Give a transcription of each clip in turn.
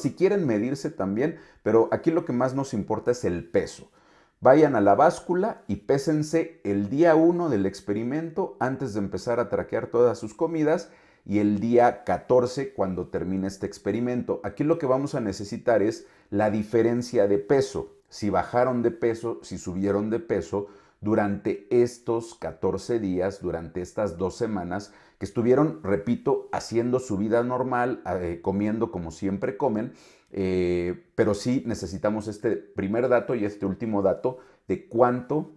si quieren medirse también, pero aquí lo que más nos importa es el peso. Vayan a la báscula y pésense el día 1 del experimento antes de empezar a traquear todas sus comidas y el día 14 cuando termine este experimento. Aquí lo que vamos a necesitar es la diferencia de peso, si bajaron de peso, si subieron de peso durante estos 14 días, durante estas dos semanas que estuvieron, repito, haciendo su vida normal, ah, eh, comiendo como siempre comen, eh, pero sí necesitamos este primer dato y este último dato de cuánto,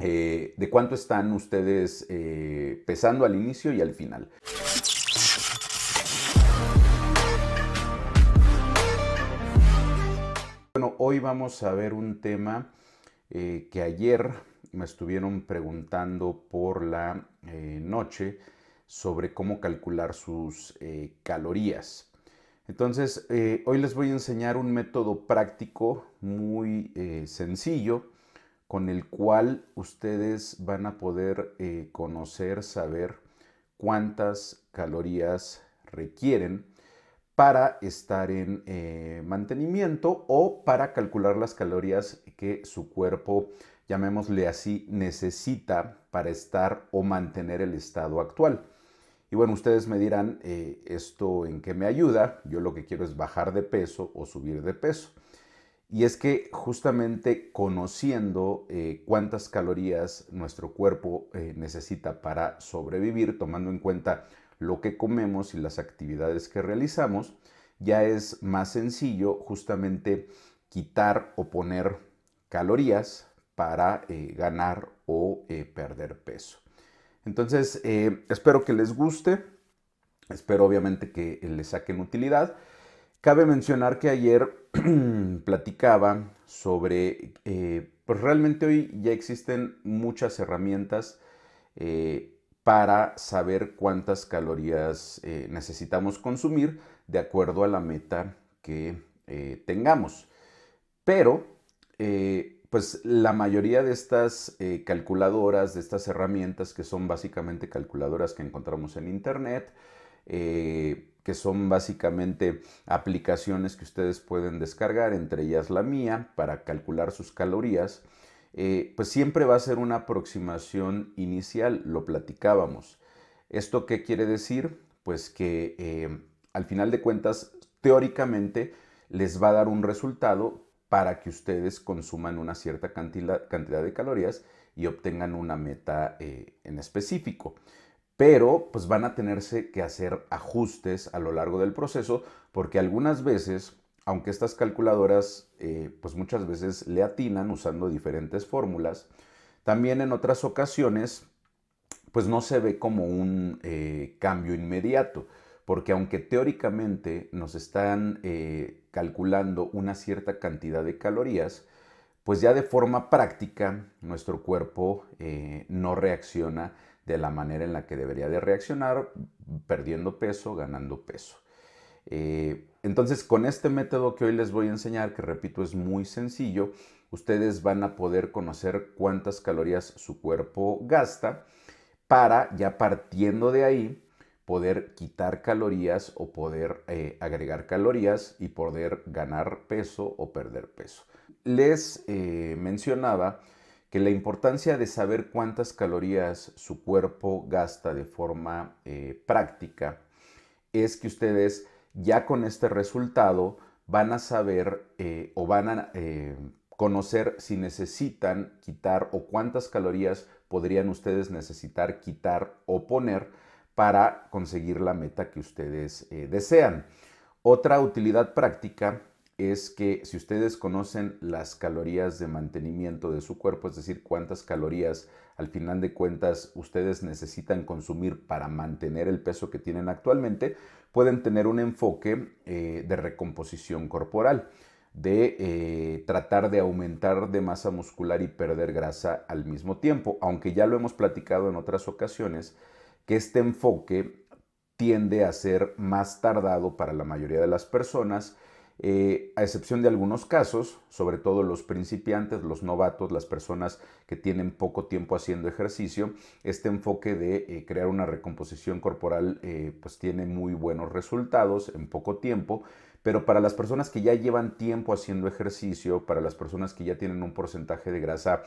eh, de cuánto están ustedes pesando al inicio y al final. Bueno, hoy vamos a ver un tema que ayer me estuvieron preguntando por la noche sobre cómo calcular sus eh, calorías. Entonces, eh, hoy les voy a enseñar un método práctico muy eh, sencillo con el cual ustedes van a poder conocer, saber cuántas calorías requieren para estar en mantenimiento o para calcular las calorías que su cuerpo llamémosle así, necesita para estar o mantener el estado actual. Y bueno, ustedes me dirán eh, esto en qué me ayuda. Yo lo que quiero es bajar de peso o subir de peso. Y es que justamente conociendo eh, cuántas calorías nuestro cuerpo eh, necesita para sobrevivir, tomando en cuenta lo que comemos y las actividades que realizamos, ya es más sencillo justamente quitar o poner calorías para ganar o perder peso. Entonces, eh, espero que les guste, espero obviamente que les saquen utilidad. Cabe mencionar que ayer platicaba sobre, eh, pues realmente hoy ya existen muchas herramientas eh, para saber cuántas calorías necesitamos consumir de acuerdo a la meta que tengamos. Pero pues la mayoría de estas eh, calculadoras, de estas herramientas que son básicamente calculadoras que encontramos en Internet, eh, que son básicamente aplicaciones que ustedes pueden descargar, entre ellas la mía, para calcular sus calorías, eh, pues siempre va a ser una aproximación inicial, lo platicábamos. ¿Esto qué quiere decir? Pues que al final de cuentas, teóricamente, les va a dar un resultado para que ustedes consuman una cierta cantidad, de calorías y obtengan una meta eh, en específico. Pero pues van a tenerse que hacer ajustes a lo largo del proceso porque algunas veces, aunque estas calculadoras eh, pues muchas veces le atinan usando diferentes fórmulas, también en otras ocasiones pues no se ve como un eh, cambio inmediato porque aunque teóricamente nos están eh, calculando una cierta cantidad de calorías, pues ya de forma práctica nuestro cuerpo eh, no reacciona de la manera en la que debería de reaccionar, perdiendo peso, ganando peso. Eh, entonces, con este método que hoy les voy a enseñar, que repito es muy sencillo, ustedes van a poder conocer cuántas calorías su cuerpo gasta para, ya partiendo de ahí, poder quitar calorías o poder eh, agregar calorías y poder ganar peso o perder peso. Les eh, mencionaba que la importancia de saber cuántas calorías su cuerpo gasta de forma eh, práctica es que ustedes ya con este resultado van a saber o van a conocer si necesitan quitar o cuántas calorías podrían ustedes necesitar quitar o poner para conseguir la meta que ustedes eh, desean. Otra utilidad práctica es que si ustedes conocen las calorías de mantenimiento de su cuerpo, es decir, cuántas calorías al final de cuentas ustedes necesitan consumir para mantener el peso que tienen actualmente, pueden tener un enfoque eh, de recomposición corporal, de eh, tratar de aumentar de masa muscular y perder grasa al mismo tiempo, aunque ya lo hemos platicado en otras ocasiones que este enfoque tiende a ser más tardado para la mayoría de las personas, eh, a excepción de algunos casos, sobre todo los principiantes, los novatos, las personas que tienen poco tiempo haciendo ejercicio, este enfoque de eh, crear una recomposición corporal eh, pues tiene muy buenos resultados en poco tiempo, pero para las personas que ya llevan tiempo haciendo ejercicio, para las personas que ya tienen un porcentaje de grasa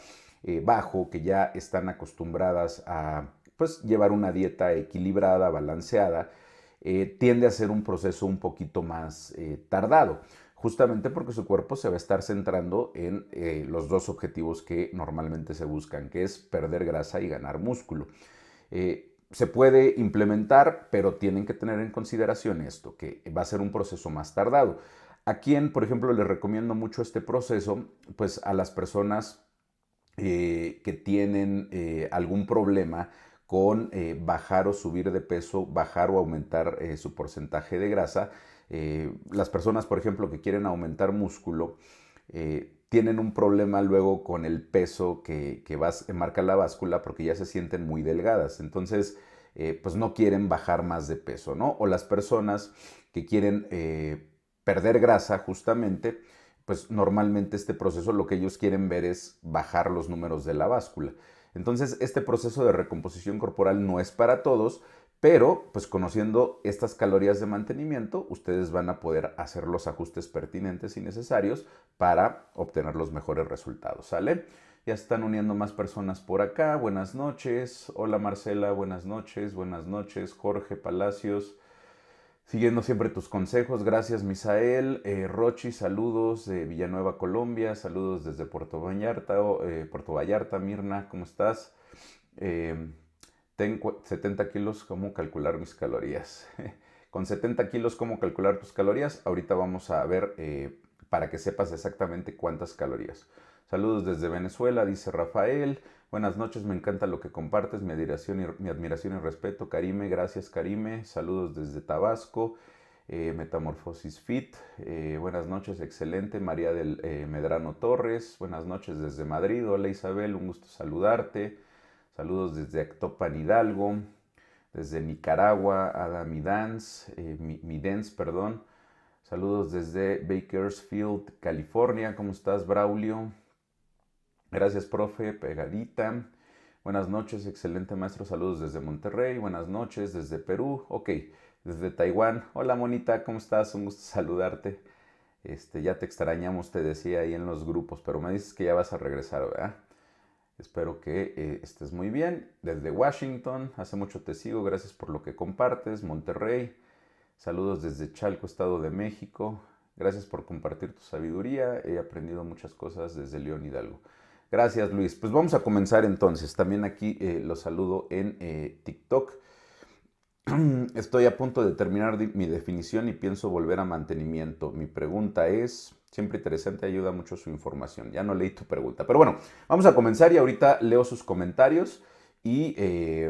bajo, que ya están acostumbradas a pues llevar una dieta equilibrada, balanceada, eh, tiende a ser un proceso un poquito más eh, tardado, justamente porque su cuerpo se va a estar centrando en eh, los dos objetivos que normalmente se buscan, que es perder grasa y ganar músculo. se puede implementar, pero tienen que tener en consideración esto, que va a ser un proceso más tardado. ¿A quién, por ejemplo, les recomiendo mucho este proceso? Pues a las personas que tienen algún problema con eh, bajar o subir de peso, bajar o aumentar eh, su porcentaje de grasa. Eh, las personas, por ejemplo, que quieren aumentar músculo, tienen un problema luego con el peso que, marca la báscula porque ya se sienten muy delgadas. Entonces, pues no quieren bajar más de peso, ¿no? O las personas que quieren perder grasa justamente, pues normalmente este proceso lo que ellos quieren ver es bajar los números de la báscula. Entonces, este proceso de recomposición corporal no es para todos, pero pues conociendo estas calorías de mantenimiento, ustedes van a poder hacer los ajustes pertinentes y necesarios para obtener los mejores resultados, ¿sale? Ya están uniendo más personas por acá. Buenas noches. Hola Marcela, buenas noches. Buenas noches. Jorge Palacios. Siguiendo siempre tus consejos, gracias Misael. Eh, Rochi, saludos de Villanueva, Colombia, saludos desde Puerto Vallarta, eh, Mirna, ¿cómo estás? Em, tengo 70 kilos, ¿cómo calcular mis calorías? Con 70 kilos, ¿cómo calcular tus calorías? Ahorita vamos a ver eh, para que sepas exactamente cuántas calorías. Saludos desde Venezuela, dice Rafael. Buenas noches, me encanta lo que compartes, mi admiración y, mi admiración y respeto. Karime, gracias Karime, saludos desde Tabasco, eh, Metamorfosis Fit, eh, buenas noches, excelente, María del eh, Medrano Torres, buenas noches desde Madrid, hola Isabel, un gusto saludarte, saludos desde Actopan Hidalgo, desde Nicaragua, Ada Dance, mi, Dance, perdón, saludos desde Bakersfield, California, ¿cómo estás Braulio? Gracias, profe, pegadita. Buenas noches, excelente maestro. Saludos desde Monterrey. Buenas noches desde Perú. Ok, desde Taiwán. Hola, monita, ¿cómo estás? Un gusto saludarte. Este, ya te extrañamos, te decía ahí en los grupos, pero me dices que ya vas a regresar, ¿verdad? Espero que eh, estés muy bien. Desde Washington, hace mucho te sigo, gracias por lo que compartes. Monterrey, saludos desde Chalco, Estado de México. Gracias por compartir tu sabiduría. He aprendido muchas cosas desde León Hidalgo. Gracias Luis. Pues vamos a comenzar entonces. También aquí eh, los saludo en eh, TikTok. Estoy a punto de terminar mi definición y pienso volver a mantenimiento. Mi pregunta es, siempre interesante, ayuda mucho su información. Ya no leí tu pregunta, pero bueno, vamos a comenzar y ahorita leo sus comentarios y, eh,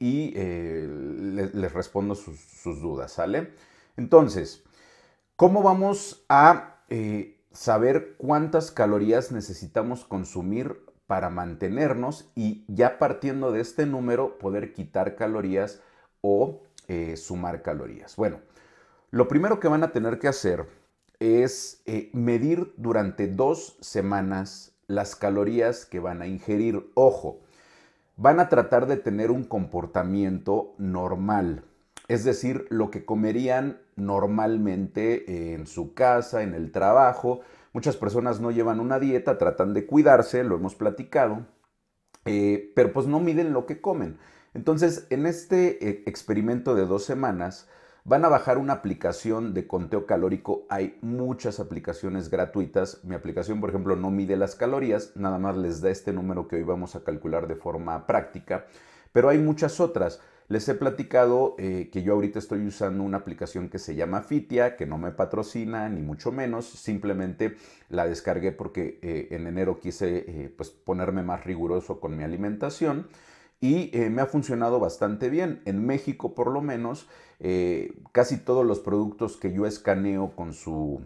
y les, respondo sus, dudas, ¿sale? Entonces, ¿cómo vamos a saber cuántas calorías necesitamos consumir para mantenernos y ya partiendo de este número poder quitar calorías o eh, sumar calorías. Bueno, lo primero que van a tener que hacer es eh, medir durante dos semanas las calorías que van a ingerir. Ojo, van a tratar de tener un comportamiento normal es decir, lo que comerían normalmente en su casa, en el trabajo. Muchas personas no llevan una dieta, tratan de cuidarse, lo hemos platicado, eh, pero pues no miden lo que comen. Entonces, en este eh, experimento de dos semanas, van a bajar una aplicación de conteo calórico. Hay muchas aplicaciones gratuitas. Mi aplicación, por ejemplo, no mide las calorías, nada más les da este número que hoy vamos a calcular de forma práctica, pero hay muchas otras. Les he platicado eh, que yo ahorita estoy usando una aplicación que se llama Fitia, que no me patrocina, ni mucho menos. Simplemente la descargué porque eh, en enero quise eh, pues ponerme más riguroso con mi alimentación. Y me ha funcionado bastante bien. En México, por lo menos, casi todos los productos que yo escaneo con su,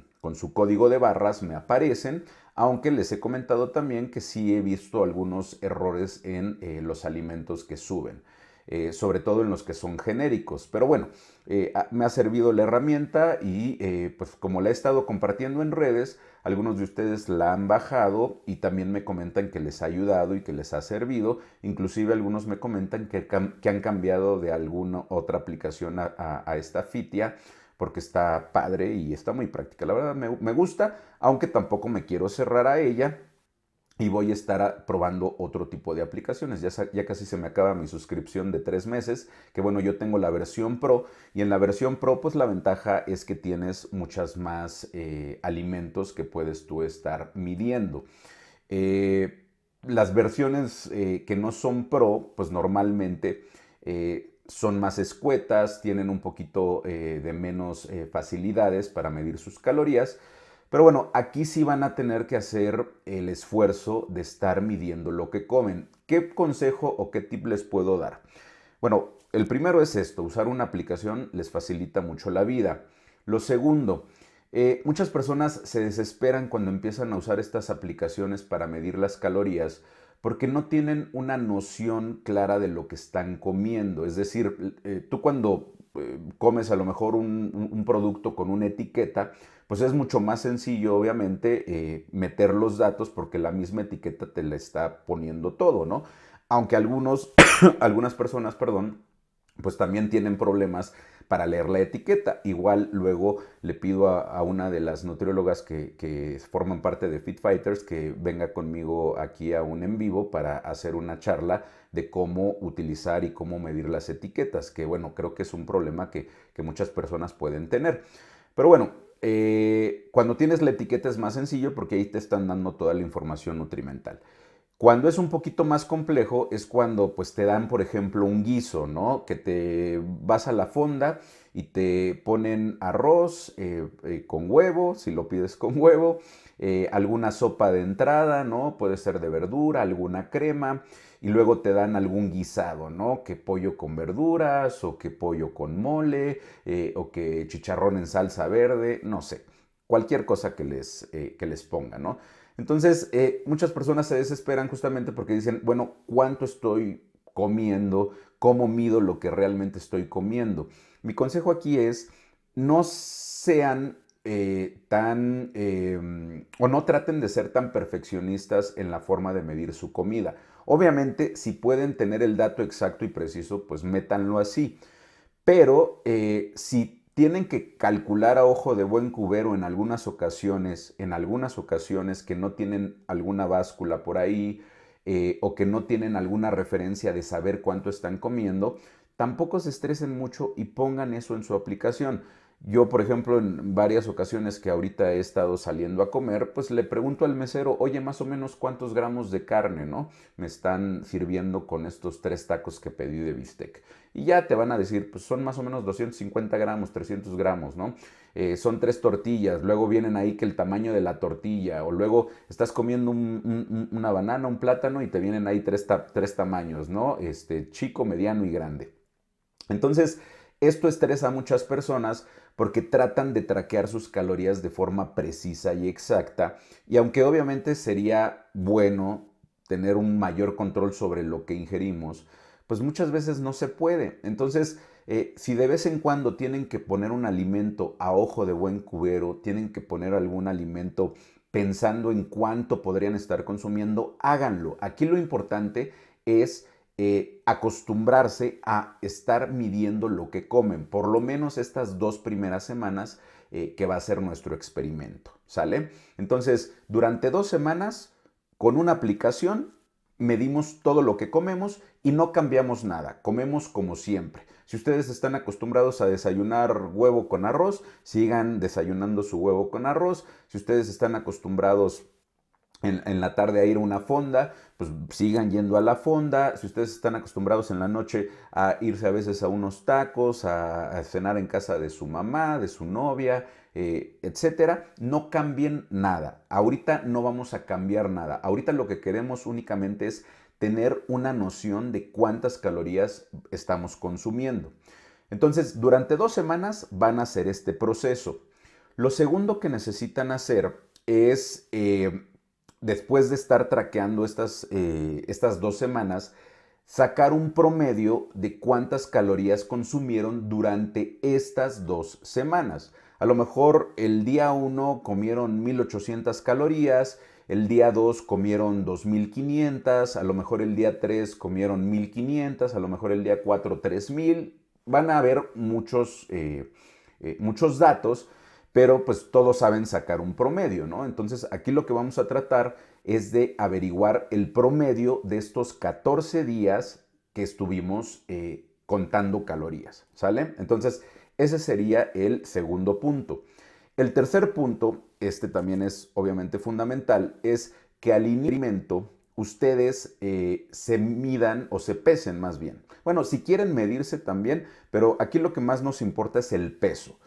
código de barras me aparecen aunque les he comentado también que sí he visto algunos errores en los alimentos que suben. Eh, sobre todo en los que son genéricos. Pero bueno, eh, me ha servido la herramienta y eh, pues como la he estado compartiendo en redes, algunos de ustedes la han bajado y también me comentan que les ha ayudado y que les ha servido. Inclusive algunos me comentan que, que han cambiado de alguna otra aplicación a, esta Fitia porque está padre y está muy práctica. La verdad me, gusta, aunque tampoco me quiero cerrar a ella y voy a estar ah, probando otro tipo de aplicaciones. Ya, ya, casi se me acaba mi suscripción de tres meses, que bueno, yo tengo la versión Pro y en la versión Pro pues la ventaja es que tienes muchas más eh, alimentos que puedes tú estar midiendo. Eh, las versiones eh, que no son Pro pues normalmente son más escuetas, tienen un poquito de menos facilidades para medir sus calorías. Pero bueno, aquí sí van a tener que hacer el esfuerzo de estar midiendo lo que comen. ¿Qué consejo o qué tip les puedo dar? Bueno, el primero es esto, usar una aplicación les facilita mucho la vida. Lo segundo, eh, muchas personas se desesperan cuando empiezan a usar estas aplicaciones para medir las calorías porque no tienen una noción clara de lo que están comiendo. Es decir, eh, tú cuando eh, comes a lo mejor un, producto con una etiqueta, pues es mucho más sencillo, obviamente, eh, meter los datos porque la misma etiqueta te la está poniendo todo, ¿no? Aunque algunos, algunas personas, perdón, pues también tienen problemas para leer la etiqueta. Igual luego le pido a, una de las nutriólogas que, forman parte de Fit Fighters que venga conmigo aquí a un en vivo para hacer una charla de cómo utilizar y cómo medir las etiquetas, que bueno, creo que es un problema que, muchas personas pueden tener. Pero bueno, eh, cuando tienes la etiqueta es más sencillo porque ahí te están dando toda la información nutrimental. Cuando es un poquito más complejo es cuando pues te dan, por ejemplo, un guiso, ¿no? Que te vas a la fonda y te ponen arroz eh, eh, con huevo, si lo pides con huevo, eh, alguna sopa de entrada, ¿no? Puede ser de verdura, alguna crema, y luego te dan algún guisado, ¿no? Que pollo con verduras, o que pollo con mole, o que chicharrón en salsa verde, no sé cualquier cosa que les, que les ponga, ¿no? Entonces, eh, muchas personas se desesperan justamente porque dicen, bueno, ¿cuánto estoy comiendo? ¿Cómo mido lo que realmente estoy comiendo? Mi consejo aquí es, no sean eh, tan eh, o no traten de ser tan perfeccionistas en la forma de medir su comida. Obviamente, si pueden tener el dato exacto y preciso, pues métanlo así. Pero si tienen que calcular a ojo de buen cubero en algunas ocasiones, en algunas ocasiones que no tienen alguna báscula por ahí eh, o que no tienen alguna referencia de saber cuánto están comiendo, tampoco se estresen mucho y pongan eso en su aplicación. Yo, por ejemplo, en varias ocasiones que ahorita he estado saliendo a comer, pues le pregunto al mesero, oye, más o menos cuántos gramos de carne, ¿no? Me están sirviendo con estos tres tacos que pedí de bistec. Y ya te van a decir, pues son más o menos 250 gramos, 300 gramos, ¿no? Eh, son tres tortillas, luego vienen ahí que el tamaño de la tortilla, o luego estás comiendo una banana, un plátano y te vienen ahí tres, tres tamaños, ¿no? Este, chico, mediano y grande. Entonces, esto estresa a muchas personas porque tratan de traquear sus calorías de forma precisa y exacta y aunque obviamente sería bueno tener un mayor control sobre lo que ingerimos, pues muchas veces no se puede. Entonces, eh, si de vez en cuando tienen que poner un alimento a ojo de buen cubero, tienen que poner algún alimento pensando en cuánto podrían estar consumiendo, háganlo. Aquí lo importante es eh, acostumbrarse a estar midiendo lo que comen, por lo menos estas dos primeras semanas eh, que va a ser nuestro experimento, ¿sale? Entonces, durante dos semanas, con una aplicación, medimos todo lo que comemos y no cambiamos nada, comemos como siempre. Si ustedes están acostumbrados a desayunar huevo con arroz, sigan desayunando su huevo con arroz. Si ustedes están acostumbrados en, la tarde a ir a una fonda, pues sigan yendo a la fonda. Si ustedes están acostumbrados en la noche a irse a veces a unos tacos, a, cenar en casa de su mamá, de su novia, etc., eh, etcétera, no cambien nada. Ahorita no vamos a cambiar nada. Ahorita lo que queremos únicamente es tener una noción de cuántas calorías estamos consumiendo. Entonces, durante dos semanas van a hacer este proceso. Lo segundo que necesitan hacer es eh, después de estar traqueando eh, estas, dos semanas, sacar un promedio de cuántas calorías consumieron durante estas dos semanas. A lo mejor el día 1 comieron 1800 calorías, el día 2 comieron 2500, a lo mejor el día 3 comieron 1500, a lo mejor el día 4 3000. Van a haber muchos eh, eh, datos pero pues todos saben sacar un promedio, ¿no? Entonces aquí lo que vamos a tratar es de averiguar el promedio de estos 14 días que estuvimos eh, contando calorías, ¿sale? Entonces ese sería el segundo punto. El tercer punto, este también es obviamente fundamental, es que al alimento ustedes eh, se midan o se pesen más bien. Bueno, si quieren medirse también, pero aquí lo que más nos importa es el peso.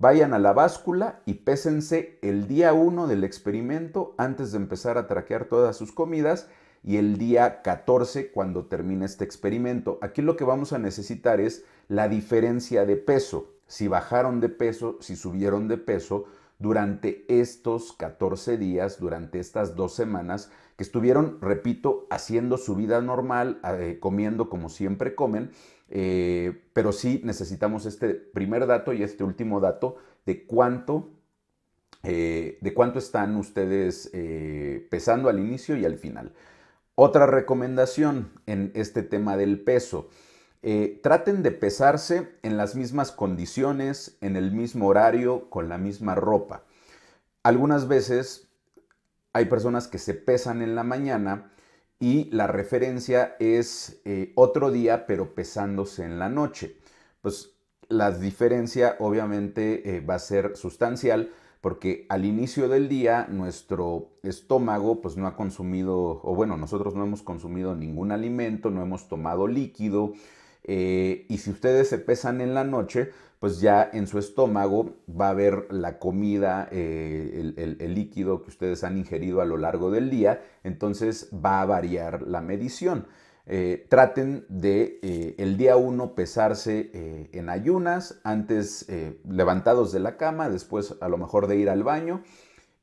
Vayan a la báscula y pésense el día 1 del experimento antes de empezar a traquear todas sus comidas y el día 14 cuando termine este experimento. Aquí lo que vamos a necesitar es la diferencia de peso, si bajaron de peso, si subieron de peso durante estos 14 días, durante estas dos semanas que estuvieron, repito, haciendo su vida normal, eh, comiendo como siempre comen eh, pero sí necesitamos este primer dato y este último dato de cuánto, eh, de cuánto están ustedes eh, pesando al inicio y al final. Otra recomendación en este tema del peso. traten de pesarse en las mismas condiciones, en el mismo horario, con la misma ropa. Algunas veces hay personas que se pesan en la mañana y la referencia es eh, otro día pero pesándose en la noche. Pues la diferencia obviamente eh, va a ser sustancial porque al inicio del día nuestro estómago pues no ha consumido, o bueno, nosotros no hemos consumido ningún alimento, no hemos tomado líquido, eh, y si ustedes se pesan en la noche, pues ya en su estómago va a haber la comida, eh, el, líquido que ustedes han ingerido a lo largo del día, entonces va a variar la medición. Eh, traten de eh, el día 1 pesarse en ayunas, antes levantados de la cama, después a lo mejor de ir al baño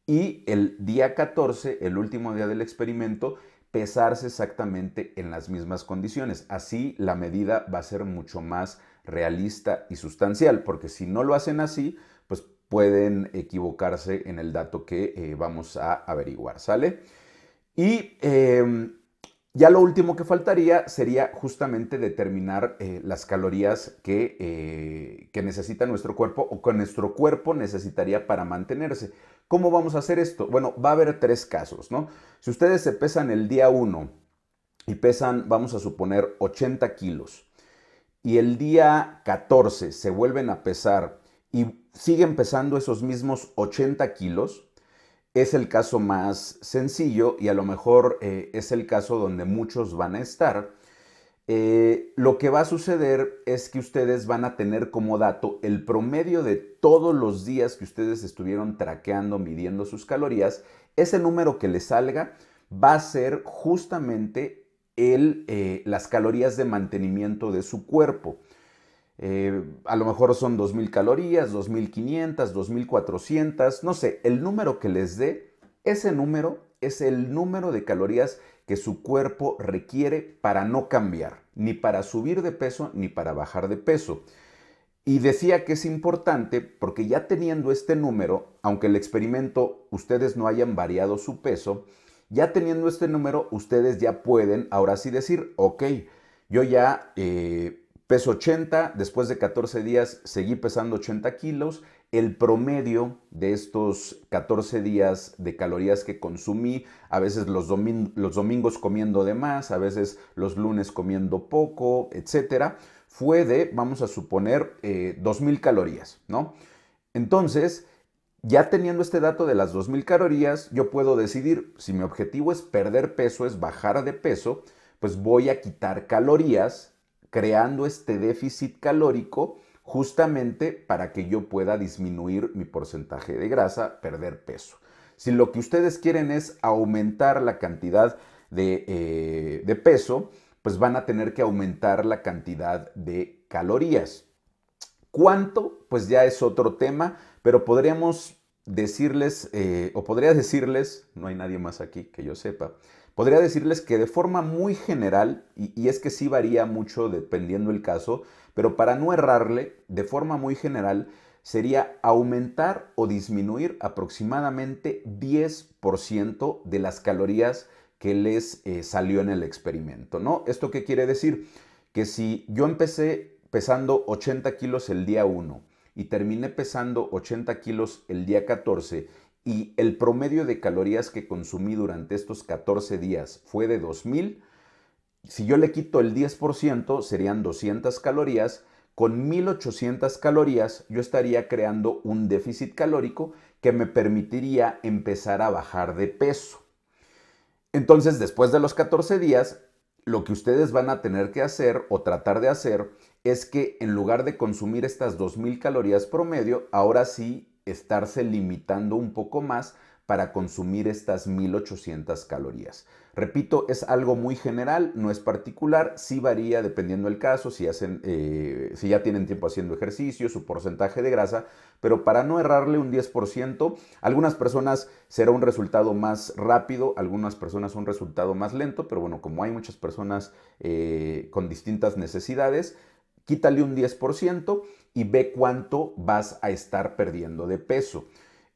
y el día 14, el último día del experimento, pesarse exactamente en las mismas condiciones. Así la medida va a ser mucho más realista y sustancial, porque si no lo hacen así, pues pueden equivocarse en el dato que eh, vamos a averiguar, ¿sale? Y em, ya lo último que faltaría sería justamente determinar eh, las calorías que, eh, que necesita nuestro cuerpo o que nuestro cuerpo necesitaría para mantenerse. ¿Cómo vamos a hacer esto? Bueno, va a haber tres casos, ¿no? Si ustedes se pesan el día 1 y pesan, vamos a suponer, 80 kilos, y el día 14 se vuelven a pesar y siguen pesando esos mismos 80 kilos, es el caso más sencillo y a lo mejor eh, es el caso donde muchos van a estar. Eh, lo que va a suceder es que ustedes van a tener como dato el promedio de todos los días que ustedes estuvieron traqueando, midiendo sus calorías. Ese número que les salga va a ser justamente eh, las calorías de mantenimiento de su cuerpo. Eh, a lo mejor son 2.000 calorías, 2.500, 2.400, no sé, el número que les dé, ese número es el número de calorías que su cuerpo requiere para no cambiar, ni para subir de peso, ni para bajar de peso. Y decía que es importante porque ya teniendo este número, aunque el experimento ustedes no hayan variado su peso, ya teniendo este número, ustedes ya pueden ahora sí decir, ok, yo ya eh, peso 80, después de 14 días seguí pesando 80 kilos, el promedio de estos 14 días de calorías que consumí, a veces los, domingos comiendo de más, a veces los lunes comiendo poco, etcétera, fue de, vamos a suponer, 2.000 eh, calorías, ¿no? Entonces, ya teniendo este dato de las 2.000 calorías, yo puedo decidir si mi objetivo es perder peso, es bajar de peso, pues voy a quitar calorías, creando este déficit calórico justamente para que yo pueda disminuir mi porcentaje de grasa, perder peso. Si lo que ustedes quieren es aumentar la cantidad de, eh, de peso, pues van a tener que aumentar la cantidad de calorías. ¿Cuánto? Pues ya es otro tema pero podríamos decirles, eh, o podría decirles, no hay nadie más aquí que yo sepa, podría decirles que de forma muy general, y, es que sí varía mucho dependiendo el caso, pero para no errarle, de forma muy general, sería aumentar o disminuir aproximadamente 10% de las calorías que les eh, salió en el experimento, ¿no? ¿Esto qué quiere decir? Que si yo empecé pesando 80 kilos el día 1, y terminé pesando 80 kilos el día 14 y el promedio de calorías que consumí durante estos 14 días fue de 2000, si yo le quito el 10% serían 200 calorías, con 1800 calorías yo estaría creando un déficit calórico que me permitiría empezar a bajar de peso. Entonces, después de los 14 días, lo que ustedes van a tener que hacer o tratar de hacer es que en lugar de consumir estas 2.000 calorías promedio, ahora sí estarse limitando un poco más para consumir estas 1.800 calorías. Repito, es algo muy general, no es particular, sí varía dependiendo del caso, si, hacen, eh, si ya tienen tiempo haciendo ejercicio, su porcentaje de grasa, pero para no errarle un 10%, algunas personas será un resultado más rápido, algunas personas un resultado más lento, pero bueno, como hay muchas personas eh, con distintas necesidades, quítale un 10% y ve cuánto vas a estar perdiendo de peso.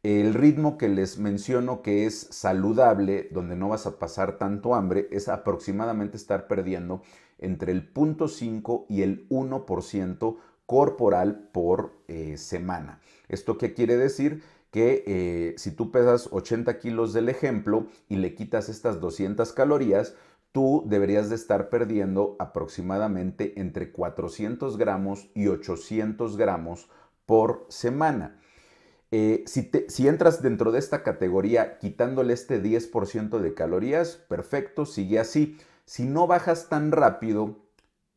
El ritmo que les menciono que es saludable, donde no vas a pasar tanto hambre, es aproximadamente estar perdiendo entre el 0.5 y el 1% corporal por eh, semana. ¿Esto qué quiere decir? Que eh, si tú pesas 80 kilos del ejemplo y le quitas estas 200 calorías, tú deberías de estar perdiendo aproximadamente entre 400 gramos y 800 gramos por semana. Eh, si, entras dentro de esta categoría quitándole este 10% de calorías, perfecto, sigue así. Si no bajas tan rápido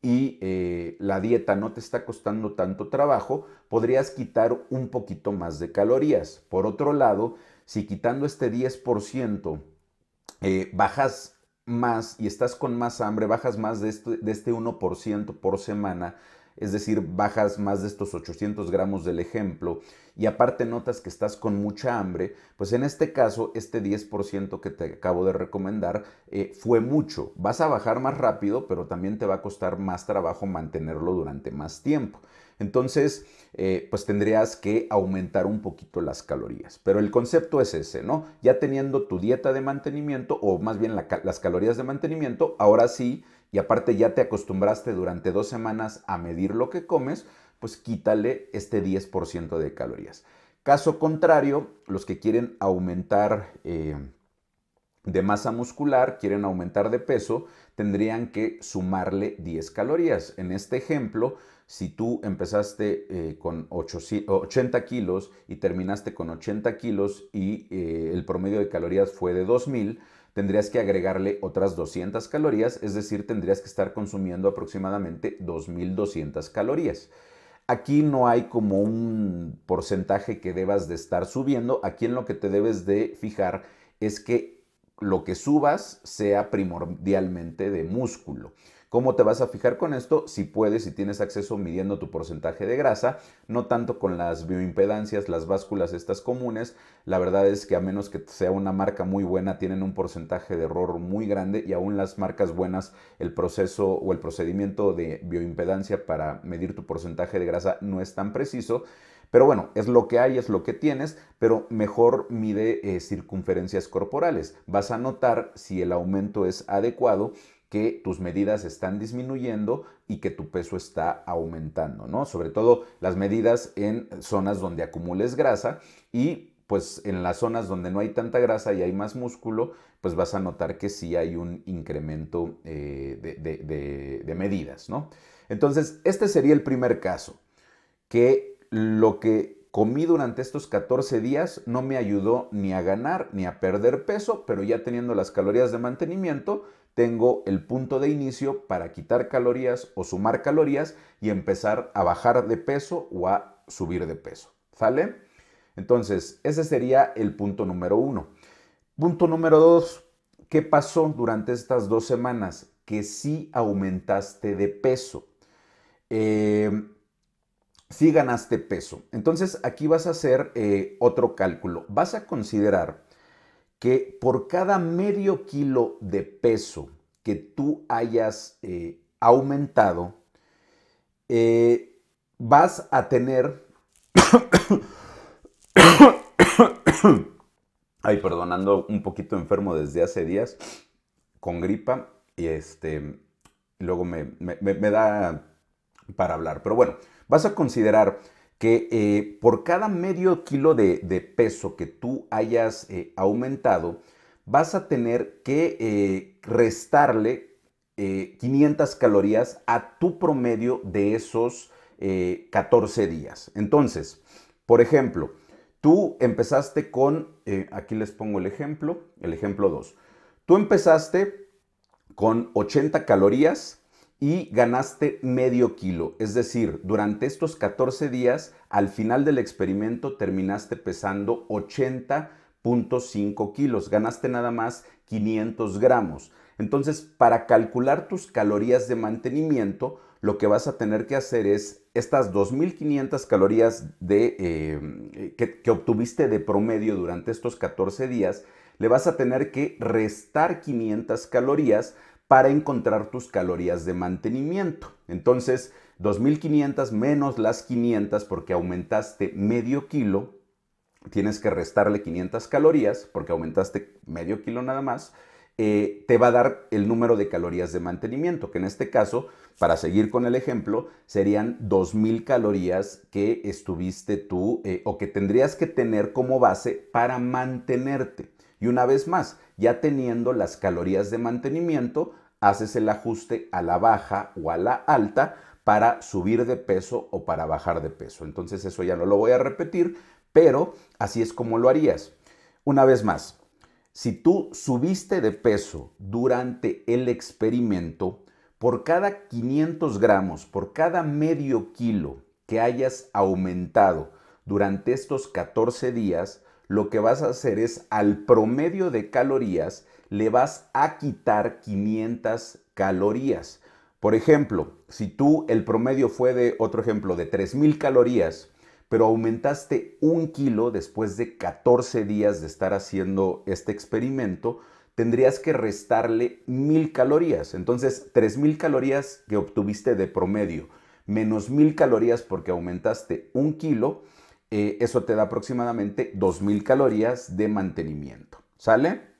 y eh, la dieta no te está costando tanto trabajo, podrías quitar un poquito más de calorías. Por otro lado, si quitando este 10% eh, bajas más y estás con más hambre, bajas más de este, 1% este por semana, es decir, bajas más de estos 800 gramos del ejemplo, y aparte notas que estás con mucha hambre, pues en este caso, este 10% que te acabo de recomendar eh, fue mucho. Vas a bajar más rápido, pero también te va a costar más trabajo mantenerlo durante más tiempo. Entonces, eh, pues tendrías que aumentar un poquito las calorías. Pero el concepto es ese, ¿no? Ya teniendo tu dieta de mantenimiento, o más bien las calorías de mantenimiento, ahora sí, y aparte ya te acostumbraste durante dos semanas a medir lo que comes, pues quítale este 10% de calorías. Caso contrario, los que quieren aumentar eh, de masa muscular, quieren aumentar de peso, tendrían que sumarle 10 calorías. En este ejemplo, si tú empezaste eh, con 80 kilos y terminaste con 80 kilos y eh, el promedio de calorías fue de 2000, tendrías que agregarle otras 200 calorías, es decir, tendrías que estar consumiendo aproximadamente 2200 calorías. Aquí no hay como un porcentaje que debas de estar subiendo, aquí en lo que te debes de fijar es que lo que subas sea primordialmente de músculo. ¿Cómo te vas a fijar con esto? Si puedes, si tienes acceso midiendo tu porcentaje de grasa, no tanto con las bioimpedancias, las básculas estas comunes. La verdad es que a menos que sea una marca muy buena, tienen un porcentaje de error muy grande y aún las marcas buenas, el proceso o el procedimiento de bioimpedancia para medir tu porcentaje de grasa no es tan preciso. Pero bueno, es lo que hay, es lo que tienes, pero mejor mide eh, circunferencias corporales. Vas a notar si el aumento es adecuado que tus medidas están disminuyendo y que tu peso está aumentando, ¿no? Sobre todo las medidas en zonas donde acumules grasa y pues en las zonas donde no hay tanta grasa y hay más músculo, pues vas a notar que sí hay un incremento eh, de, medidas, ¿no? Entonces, este sería el primer caso, que lo que comí durante estos 14 días no me ayudó ni a ganar ni a perder peso, pero ya teniendo las calorías de mantenimiento, tengo el punto de inicio para quitar calorías o sumar calorías y empezar a bajar de peso o a subir de peso. ¿Sale? Entonces, ese sería el punto número uno. Punto número dos, ¿qué pasó durante estas dos semanas? Que sí aumentaste de peso. Em, sí ganaste peso. Entonces, aquí vas a hacer eh, otro cálculo. Vas a considerar que por cada medio kilo de peso que tú hayas eh, aumentado, eh, vas a tener... Ay, perdonando, un poquito enfermo desde hace días, con gripa, y este, luego me da para hablar. Pero bueno, vas a considerar que eh, por cada medio kilo de, peso que tú hayas eh, aumentado, vas a tener que eh, restarle 500 calorías a tu promedio de esos 14 días. Entonces, por ejemplo, tú empezaste con, aquí les pongo el ejemplo, el ejemplo 2, tú empezaste con 80 calorías y ganaste medio kilo. Es decir, durante estos 14 días, al final del experimento terminaste pesando 80.5 kilos. Ganaste nada más 500 gramos. Entonces, para calcular tus calorías de mantenimiento, lo que vas a tener que hacer es estas 2.500 calorías de, eh, que, que obtuviste de promedio durante estos 14 días, le vas a tener que restar 500 calorías para encontrar tus calorías de mantenimiento. Entonces, 2.500 menos las 500 porque aumentaste medio kilo, tienes que restarle 500 calorías porque aumentaste medio kilo nada más, eh, te va a dar el número de calorías de mantenimiento, que en este caso, para seguir con el ejemplo, serían 2.000 calorías que estuviste tú eh, o que tendrías que tener como base para mantenerte. Y una vez más, ya teniendo las calorías de mantenimiento, haces el ajuste a la baja o a la alta para subir de peso o para bajar de peso. Entonces eso ya no lo voy a repetir, pero así es como lo harías. Una vez más, si tú subiste de peso durante el experimento, por cada 500 gramos, por cada medio kilo que hayas aumentado durante estos 14 días, lo que vas a hacer es al promedio de calorías le vas a quitar 500 calorías. Por ejemplo, si tú el promedio fue de, otro ejemplo, de 3.000 calorías, pero aumentaste un kilo después de 14 días de estar haciendo este experimento, tendrías que restarle 1.000 calorías. Entonces, 3.000 calorías que obtuviste de promedio, menos 1.000 calorías porque aumentaste un kilo, eh, eso te da aproximadamente 2.000 calorías de mantenimiento. ¿Sale?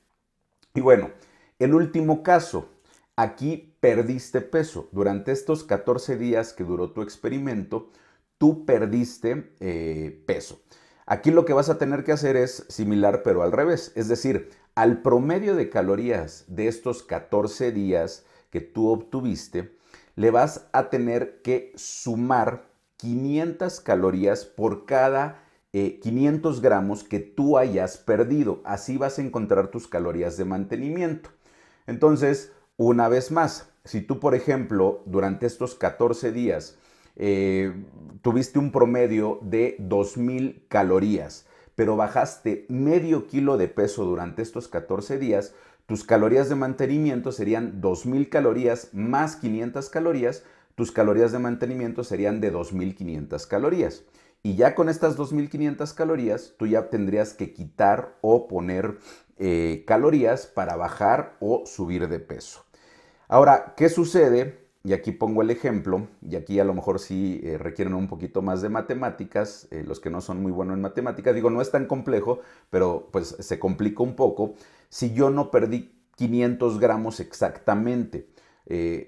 Y bueno, el último caso, aquí perdiste peso. Durante estos 14 días que duró tu experimento, tú perdiste eh, peso. Aquí lo que vas a tener que hacer es similar pero al revés, es decir, al promedio de calorías de estos 14 días que tú obtuviste, le vas a tener que sumar 500 calorías por cada 500 eh, gramos que tú hayas perdido. Así vas a encontrar tus calorías de mantenimiento. Entonces, una vez más, si tú, por ejemplo, durante estos 14 días eh, tuviste un promedio de 2.000 calorías, pero bajaste medio kilo de peso durante estos 14 días, tus calorías de mantenimiento serían 2.000 calorías más 500 calorías, tus calorías de mantenimiento serían de 2.500 calorías. Y ya con estas 2.500 calorías, tú ya tendrías que quitar o poner eh, calorías para bajar o subir de peso. Ahora, ¿qué sucede? Y aquí pongo el ejemplo, y aquí a lo mejor sí eh, requieren un poquito más de matemáticas, eh, los que no son muy buenos en matemáticas, digo, no es tan complejo, pero pues se complica un poco. Si yo no perdí 500 gramos exactamente,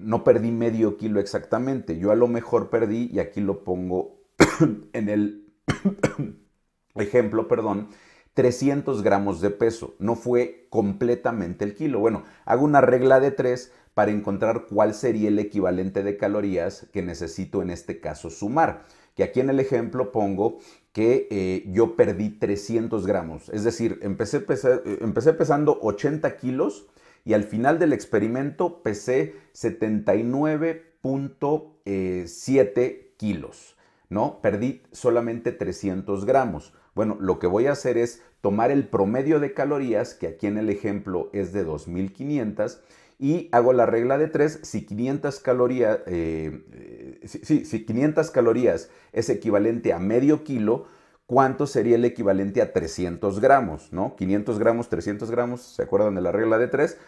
no perdí medio kilo exactamente, yo a lo mejor perdí, y aquí lo pongo en el ejemplo, perdón, 300 gramos de peso. No fue completamente el kilo. Bueno, hago una regla de tres para encontrar cuál sería el equivalente de calorías que necesito en este caso sumar. Que aquí en el ejemplo pongo que eh, yo perdí 300 gramos. Es decir, empecé, eh, empecé pesando 80 kilos y al final del experimento pesé 79.7 eh, kilos. ¿no? Perdí solamente 300 gramos. Bueno, lo que voy a hacer es tomar el promedio de calorías, que aquí en el ejemplo es de 2500, y hago la regla de 3, si 500 calorías, eh, eh, si, 500 calorías es equivalente a medio kilo, ¿cuánto sería el equivalente a 300 gramos? ¿no? 500 gramos, 300 gramos, ¿se acuerdan de la regla de 3?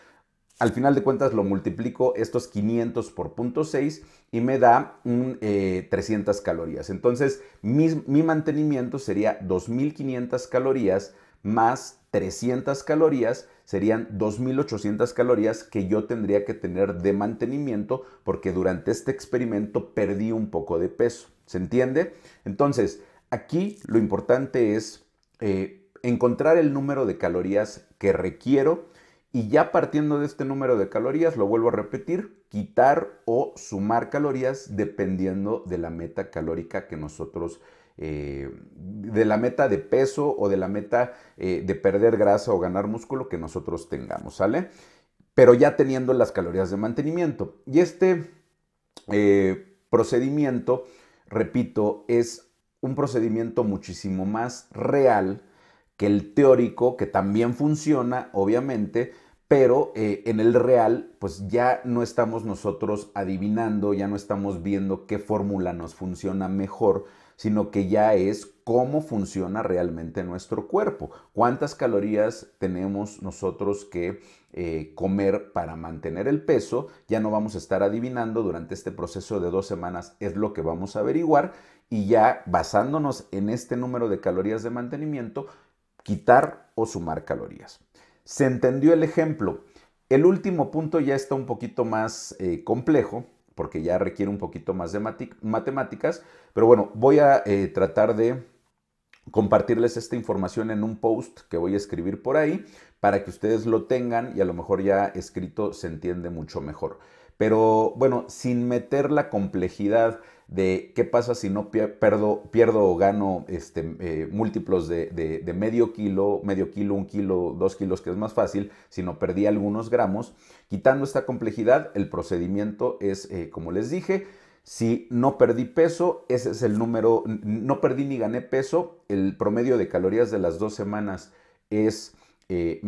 Al final de cuentas lo multiplico estos 500 por 0.6 y me da un, 300 eh, calorías. Entonces mi, mantenimiento sería 2.500 calorías más 300 calorías serían 2.800 calorías que yo tendría que tener de mantenimiento porque durante este experimento perdí un poco de peso. ¿Se entiende? Entonces, aquí lo importante es eh, encontrar el número de calorías que requiero y ya partiendo de este número de calorías, lo vuelvo a repetir, quitar o sumar calorías dependiendo de la meta calórica que nosotros, eh, de la meta de peso o de la meta eh, de perder grasa o ganar músculo que nosotros tengamos, ¿sale? Pero ya teniendo las calorías de mantenimiento. Y este eh, procedimiento, repito, es un procedimiento muchísimo más real que el teórico, que también funciona, obviamente, pero eh, en el real, pues ya no estamos nosotros adivinando, ya no estamos viendo qué fórmula nos funciona mejor, sino que ya es cómo funciona realmente nuestro cuerpo, cuántas calorías tenemos nosotros que eh, comer para mantener el peso, ya no vamos a estar adivinando durante este proceso de dos semanas, es lo que vamos a averiguar y ya basándonos en este número de calorías de mantenimiento, quitar o sumar calorías. ¿Se entendió el ejemplo? El último punto ya está un poquito más eh, complejo porque ya requiere un poquito más de matemáticas, pero bueno, voy a eh, tratar de compartirles esta información en un post que voy a escribir por ahí para que ustedes lo tengan y a lo mejor ya escrito se entiende mucho mejor. Pero bueno, sin meter la complejidad de qué pasa si no pierdo, pierdo o gano este, eh, múltiplos de, medio kilo, medio kilo, un kilo, dos kilos, que es más fácil, si no perdí algunos gramos. Quitando esta complejidad, el procedimiento es, eh, como les dije, si no perdí peso, ese es el número, no perdí ni gané peso, el promedio de calorías de las dos semanas es, eh,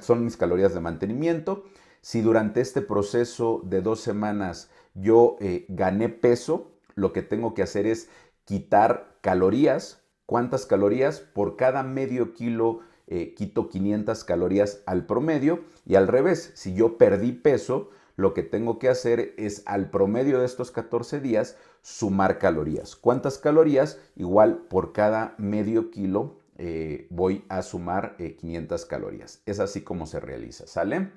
son mis calorías de mantenimiento. Si durante este proceso de dos semanas yo eh, gané peso, lo que tengo que hacer es quitar calorías. ¿Cuántas calorías? Por cada medio kilo eh, quito 500 calorías al promedio y al revés, si yo perdí peso, lo que tengo que hacer es al promedio de estos 14 días sumar calorías. ¿Cuántas calorías? Igual por cada medio kilo eh, voy a sumar 500 calorías. Es así como se realiza, ¿sale?